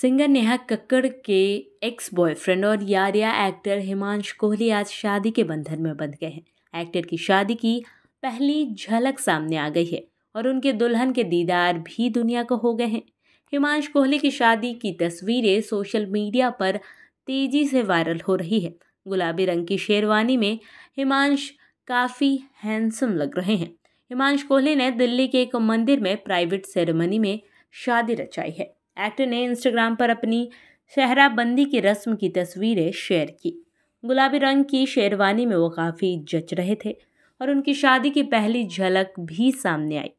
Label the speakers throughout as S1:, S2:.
S1: singer Neha Kakkar के ex boyfriend और यारिया actor Himansh Kohli आज शादी के बंधन में बंध गए हैं एक्टर की शादी की पहली झलक सामने आ गई है और उनके दुल्हन के दीदार भी दुनिया को हो गए हैं हिमांश कोहली की शादी की तस्वीरें सोशल मीडिया पर तेजी से वायरल हो रही है गुलाबी रंग की शेरवानी में हिमांश काफ़ी हैंडसम लग रहे हैं हिमांश कोहली ने दिल्ली के एक मंदिर में प्राइवेट सेरेमनी में शादी रचाई है एक्टर ने इंस्टाग्राम पर अपनी शहराबंदी की रस्म की तस्वीरें शेयर की गुलाबी रंग की शेरवानी में वो काफ़ी जच रहे थे और उनकी शादी की पहली झलक भी सामने आई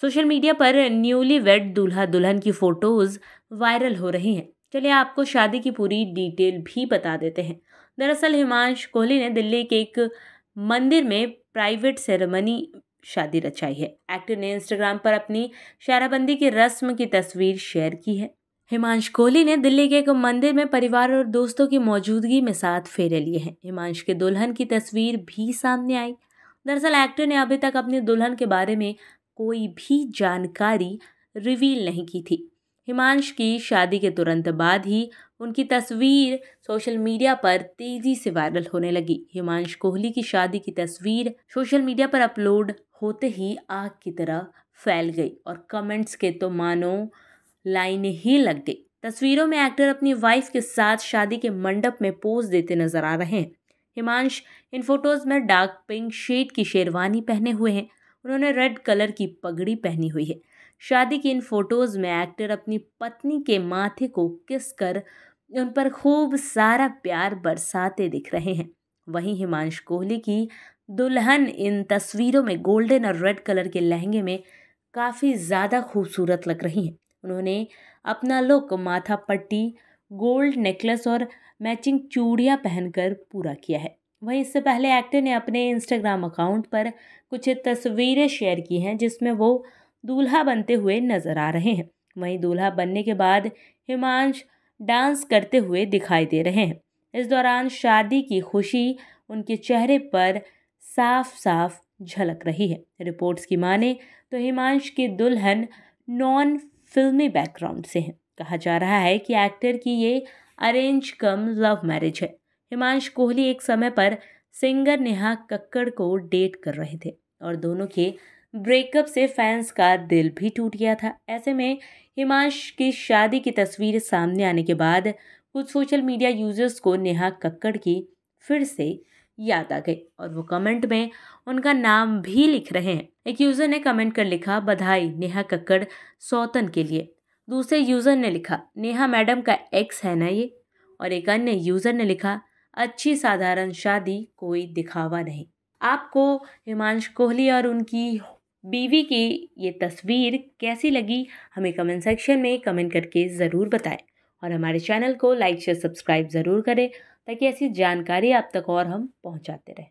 S1: सोशल मीडिया पर न्यूली वेड दूल्हा दुल्हन की फ़ोटोज़ वायरल हो रही हैं चलिए आपको शादी की पूरी डिटेल भी बता देते हैं दरअसल हिमांश कोहली ने दिल्ली के एक मंदिर में प्राइवेट सेरेमनी शादी रचाई है एक्टर ने इंस्टाग्राम पर अपनी शराबंदी की रस्म की तस्वीर शेयर की है हिमांश कोहली ने दिल्ली के एक मंदिर में परिवार और दोस्तों की मौजूदगी में साथ फेरे लिए हैं हिमांश के दुल्हन की तस्वीर भी सामने आई दरअसल एक्टर ने अभी तक अपनी दुल्हन के बारे में कोई भी जानकारी रिवील नहीं की थी हिमांश की शादी के तुरंत बाद ही उनकी तस्वीर सोशल मीडिया पर तेजी से वायरल होने लगी हिमांश कोहली की शादी की तस्वीर सोशल मीडिया पर अपलोड होते ही आग की तरह फैल गई और कमेंट्स के तो मानो लाइनें ही लग गई तस्वीरों में एक्टर अपनी वाइफ के साथ शादी के मंडप में पोज देते नजर आ रहे हैं हिमांश इन फोटोज में डार्क पिंक शेड की शेरवानी पहने हुए हैं उन्होंने रेड कलर की पगड़ी पहनी हुई है शादी की इन फोटोज में एक्टर अपनी पत्नी के माथे को किस कर उन पर खूब सारा प्यार बरसाते दिख रहे हैं वहीं हिमांश कोहली की दुल्हन इन तस्वीरों में गोल्डन और रेड कलर के लहंगे में काफ़ी ज़्यादा खूबसूरत लग रही हैं उन्होंने अपना लुक माथा पट्टी गोल्ड नेकलेस और मैचिंग चूड़ियाँ पहनकर पूरा किया है वहीं इससे पहले एक्टर ने अपने इंस्टाग्राम अकाउंट पर कुछ तस्वीरें शेयर की हैं जिसमें वो दूल्हा बनते हुए नज़र आ रहे हैं वहीं दूल्हा बनने के बाद हिमांश डांस करते हुए दिखाई दे रहे हैं इस दौरान शादी की खुशी उनके चेहरे पर साफ साफ झलक रही है रिपोर्ट्स की माने तो हिमांश की दुल्हन नॉन फिल्मी बैकग्राउंड से हैं कहा जा रहा है कि एक्टर की ये अरेंज कम लव मैरिज है हिमांश कोहली एक समय पर सिंगर नेहा कक्कड़ को डेट कर रहे थे और दोनों के ब्रेकअप से फैंस का दिल भी टूट गया था ऐसे में हिमांश की शादी की तस्वीर सामने आने के बाद कुछ सोशल मीडिया यूजर्स को नेहा कक्कड़ की फिर से याद आ गई और वो कमेंट में उनका नाम भी लिख रहे हैं एक यूज़र ने कमेंट कर लिखा बधाई नेहा कक्कड़ सौतन के लिए दूसरे यूज़र ने लिखा नेहा मैडम का एक्स है ना ये और एक अन्य यूज़र ने लिखा अच्छी साधारण शादी कोई दिखावा नहीं आपको हिमांश कोहली और उनकी बीवी की ये तस्वीर कैसी लगी हमें कमेंट सेक्शन में कमेंट करके ज़रूर बताएं और हमारे चैनल को लाइक शेयर सब्सक्राइब ज़रूर करें ताकि ऐसी जानकारी आप तक और हम पहुंचाते रहें